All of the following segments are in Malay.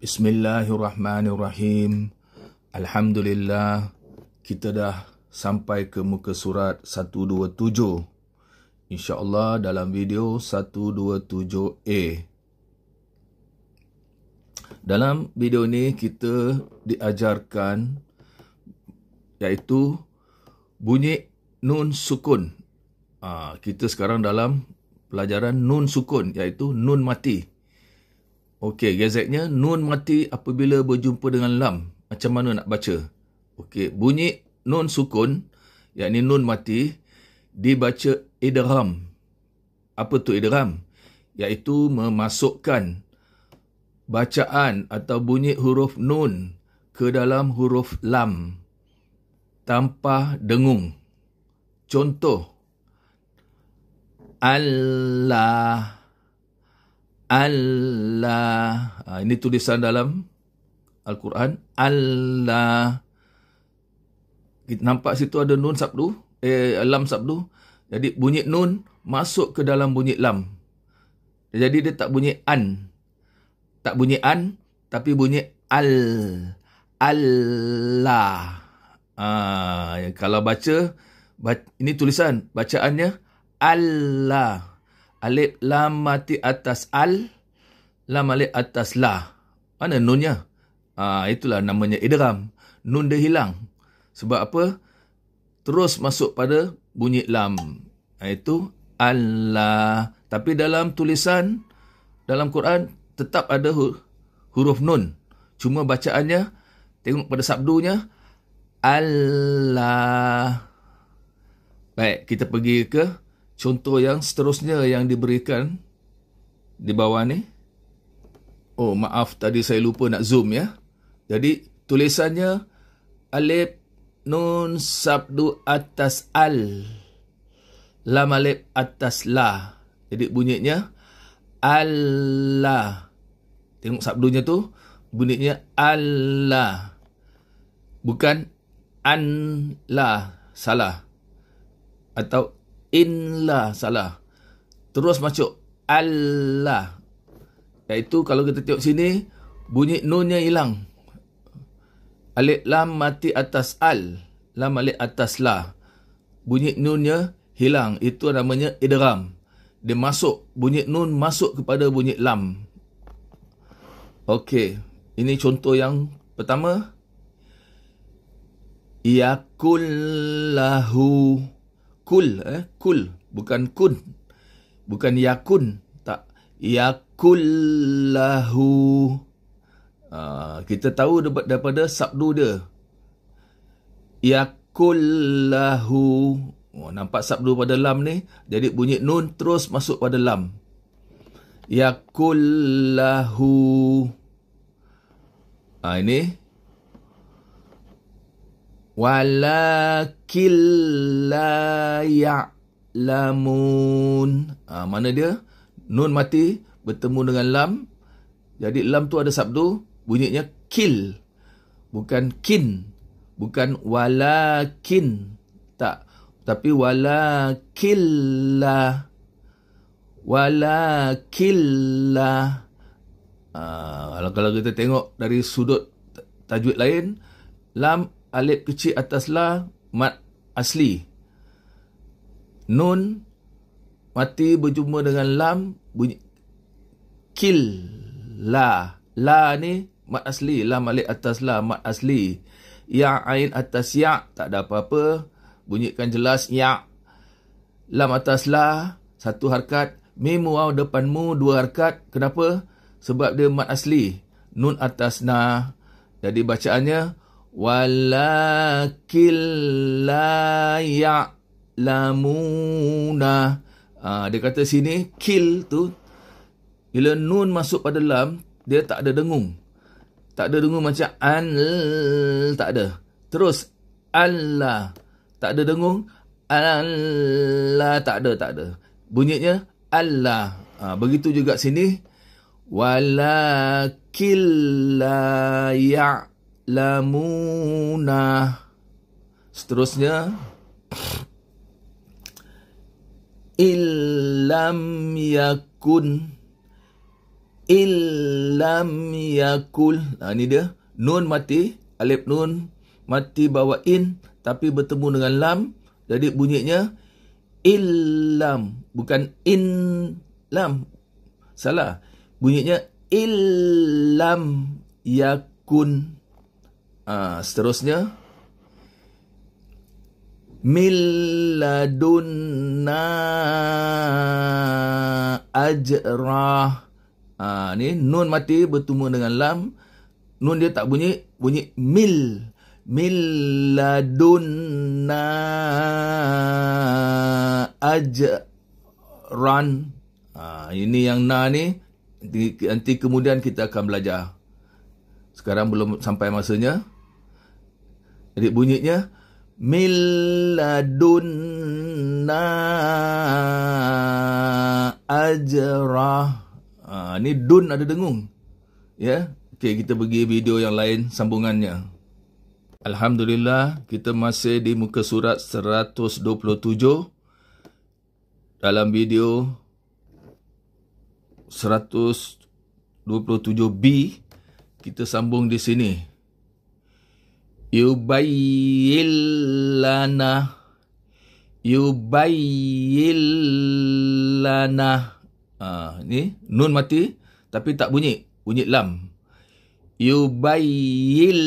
Bismillahirrahmanirrahim. Alhamdulillah, kita dah sampai ke muka surat 127. InsyaAllah dalam video 127A. Dalam video ni kita diajarkan iaitu bunyi nun sukun. Ah, kita sekarang dalam pelajaran nun sukun iaitu nun mati. Okey, gazetnya nun mati apabila berjumpa dengan lam. Macam mana nak baca? Okey, bunyi nun sukun, yakni nun mati, dibaca idram. Apa tu idram? Iaitu memasukkan bacaan atau bunyi huruf nun ke dalam huruf lam tanpa dengung. Contoh, Allah. Allah. Ha, ini tulisan dalam Al-Quran. Allah. Kita nampak situ ada nun sabdu. Eh, lam sabdu. Jadi bunyi nun masuk ke dalam bunyi lam. Jadi dia tak bunyi an. Tak bunyi an, tapi bunyi al. Allah. Ha, kalau baca, ini tulisan. Bacaannya Allah alif lam mati atas al lam alif atas la mana nunnya ha, itulah namanya idram. nun dia hilang sebab apa terus masuk pada bunyi lam Itu allah tapi dalam tulisan dalam Quran tetap ada huruf nun cuma bacaannya tengok pada sabdunya allah baik kita pergi ke Contoh yang seterusnya yang diberikan di bawah ni. Oh, maaf tadi saya lupa nak zoom ya. Jadi, tulisannya alif nun sabdu atas al. Lam alif atas la. Jadi bunyinya Allah. Tengok sabdunya tu bunyinya Allah. Bukan an la salah. Atau In Inlah salah. Terus masuk. Allah. Iaitu kalau kita tengok sini, bunyi nunnya hilang. Alik lam mati atas al. Lam alik atas la. Bunyi nunnya hilang. Itu namanya idram. Dia masuk. Bunyi nun masuk kepada bunyi lam. Okey. Ini contoh yang pertama. Yakullahu. Yakullahu kul eh kul bukan kun bukan yakun tak yakullahu uh, kita tahu daripada sabdu dia yakullahu oh, nampak sabdu pada lam ni jadi bunyi nun terus masuk pada lam yakullahu ah uh, ini walakin la ya'lamun. Ha, mana dia? Nun mati bertemu dengan lam. Jadi lam tu ada sabdu bunyinya kil. Bukan kin. Bukan walakin. Tak. Tapi walakin la. Walakin la. Ha, kalau kita tengok dari sudut tajwid lain. Lam alif kecil ataslah mat asli nun mati berjumpa dengan lam bunyi kil la la ni mat asli Lam alif ataslah mat asli ya ain atas ya tak ada apa-apa bunyikan jelas ya lam ataslah satu harkat mim waw depanmu dua harkat kenapa sebab dia mat asli nun atas na jadi bacaannya walakin la ya'lamuna. Ha, dia kata sini, kil tu, bila nun masuk pada lam, dia tak ada dengung. Tak ada dengung macam al, tak ada. Terus, Allah. Tak ada dengung. Allah. Tak ada, tak ada. Bunyinya, Allah. Ah, ha, begitu juga sini. Walakillah ya'lamuna lamuna seterusnya illam yakun illam yakul ha, ini dia nun mati alif nun mati bawa in tapi bertemu dengan lam jadi bunyinya illam bukan in lam salah bunyinya illam yakun Uh, seterusnya miladunna ajrah uh, ni nun mati bertemu dengan lam nun dia tak bunyi bunyi mil miladunna ajran uh, ini yang na ni nanti, nanti kemudian kita akan belajar sekarang belum sampai masanya jadi bunyinya miladunna ajrah. Ha, ni dun ada dengung. Ya. Yeah? Okey kita pergi video yang lain sambungannya. Alhamdulillah kita masih di muka surat 127 dalam video 127B kita sambung di sini yubayyil lana yubayyil ah ni nun mati tapi tak bunyi bunyi lam yubayyil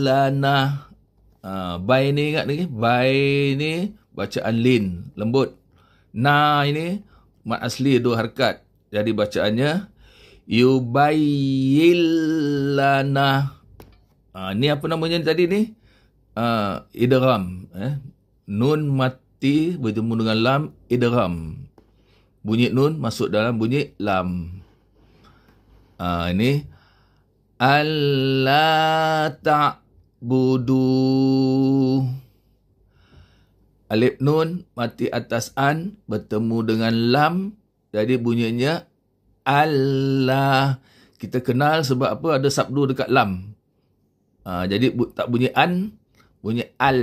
lana bay ni ingat lagi bay ni bacaan lin lembut na ini mat asli dua harkat jadi bacaannya yubayyil lana Uh, ni apa namanya tadi ni? Uh, ah, idram. Eh? Nun mati bertemu dengan lam. Idram. Bunyi nun masuk dalam bunyi lam. Uh, ini. Allah budu. Alif nun mati atas an. Bertemu dengan lam. Jadi bunyinya Allah. Kita kenal sebab apa ada sabdu dekat lam. Ha, jadi bu, tak bunyi an, bunyi al.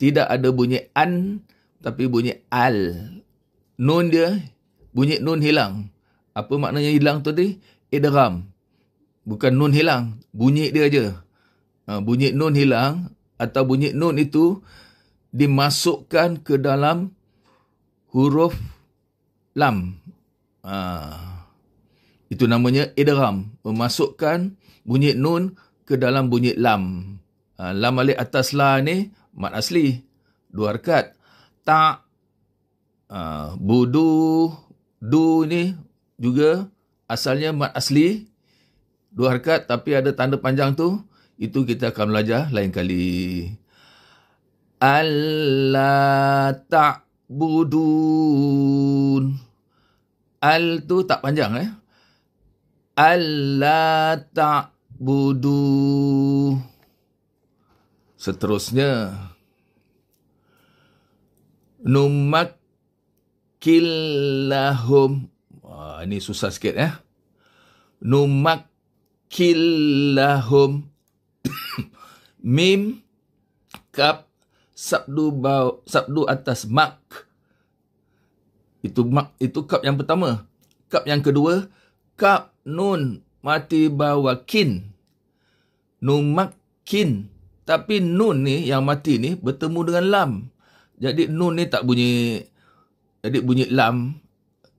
Tidak ada bunyi an, tapi bunyi al. Nun dia, bunyi nun hilang. Apa maknanya hilang tu tadi? Idram. Bukan nun hilang, bunyi dia je. Ha, bunyi nun hilang atau bunyi nun itu dimasukkan ke dalam huruf lam. Ha, itu namanya idram. Memasukkan bunyi nun ke dalam bunyi lam. Ha, lam alik atas la ni mat asli. Dua rekat. Tak. Ha, budu. Du ni juga asalnya mat asli. Dua rekat tapi ada tanda panjang tu. Itu kita akan belajar lain kali. Al-la-ta'budun. Al tu tak panjang eh. Al-la-ta'budun budu. Seterusnya, numakillahum. Ah, ini susah sikit eh. Numakillahum. Mim kap sabdu bau sabdu atas mak itu mak itu kap yang pertama kap yang kedua kap nun mati bawakin kin numakin. Tapi nun ni yang mati ni bertemu dengan lam. Jadi nun ni tak bunyi jadi bunyi lam.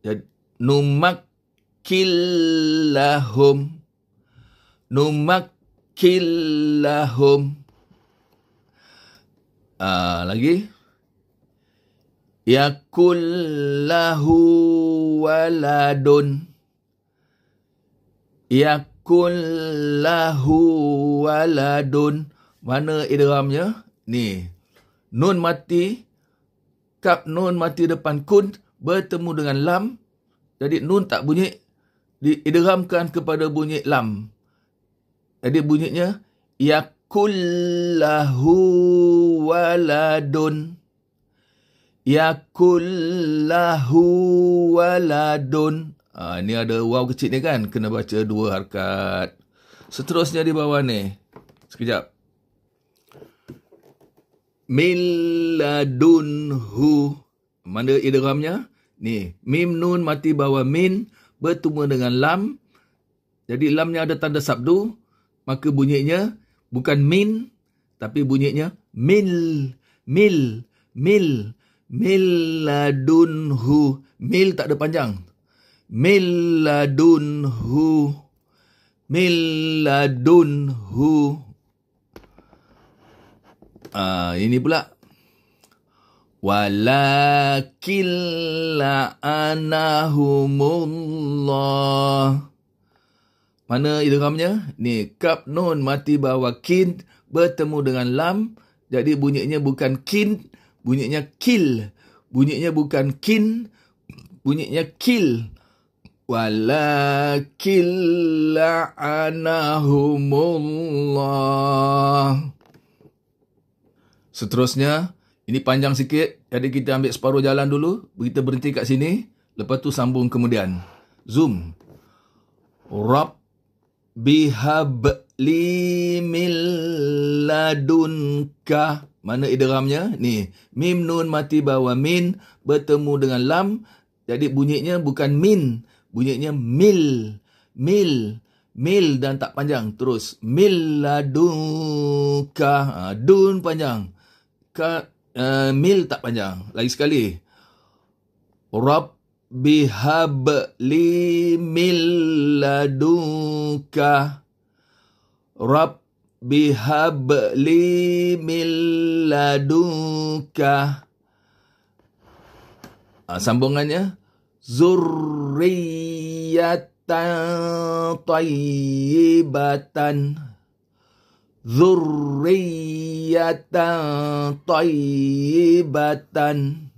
Jadi numakillahum. Numakillahum. Ah lagi. Yakullahu waladun. Yak yakun lahu waladun. Mana idramnya? Ni. Nun mati. Kap nun mati depan kun bertemu dengan lam. Jadi nun tak bunyi. Diidramkan kepada bunyi lam. Jadi bunyinya yakul lahu waladun. Yakul lahu waladun. Uh, ni ada wow kecil ni kan. Kena baca dua harkat. Seterusnya di bawah ni. Sekejap. Miladun hu. Mana idramnya? Ni. Mim nun mati bawah min. Bertemu dengan lam. Jadi lamnya ada tanda sabdu. Maka bunyinya bukan min. Tapi bunyinya mil. Mil. Mil. Miladun hu. Mil tak ada panjang. Milladunhu Milladunhu uh, Ini pula Walakilla anahumullah Mana idramnya? Ni kap nun mati bawa kin bertemu dengan lam jadi bunyinya bukan kin bunyinya kil, bunyinya bukan kin bunyinya kil walakin la'anahumullah. Seterusnya, ini panjang sikit. Jadi kita ambil separuh jalan dulu. Kita berhenti kat sini. Lepas tu sambung kemudian. Zoom. Rab bihab li min ladunka. Mana idramnya? Ni. Mim nun mati bawah min. Bertemu dengan lam. Jadi bunyinya bukan min. Min bunyinya mil mil mil dan tak panjang terus miladuka ha, dun panjang ka uh, mil tak panjang lagi sekali rab bihab li miladuka rab bihab li miladuka uh, ha, sambungannya zurriyatan tayyibatan zurriyatan tayyibatan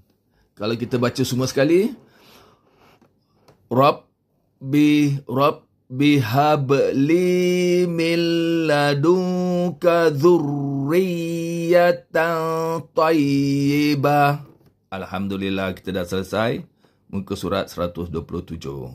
kalau kita baca semua sekali rabbi rabbi habli min ladunka zurriyatan tayyibah alhamdulillah kita dah selesai Muka surat 127.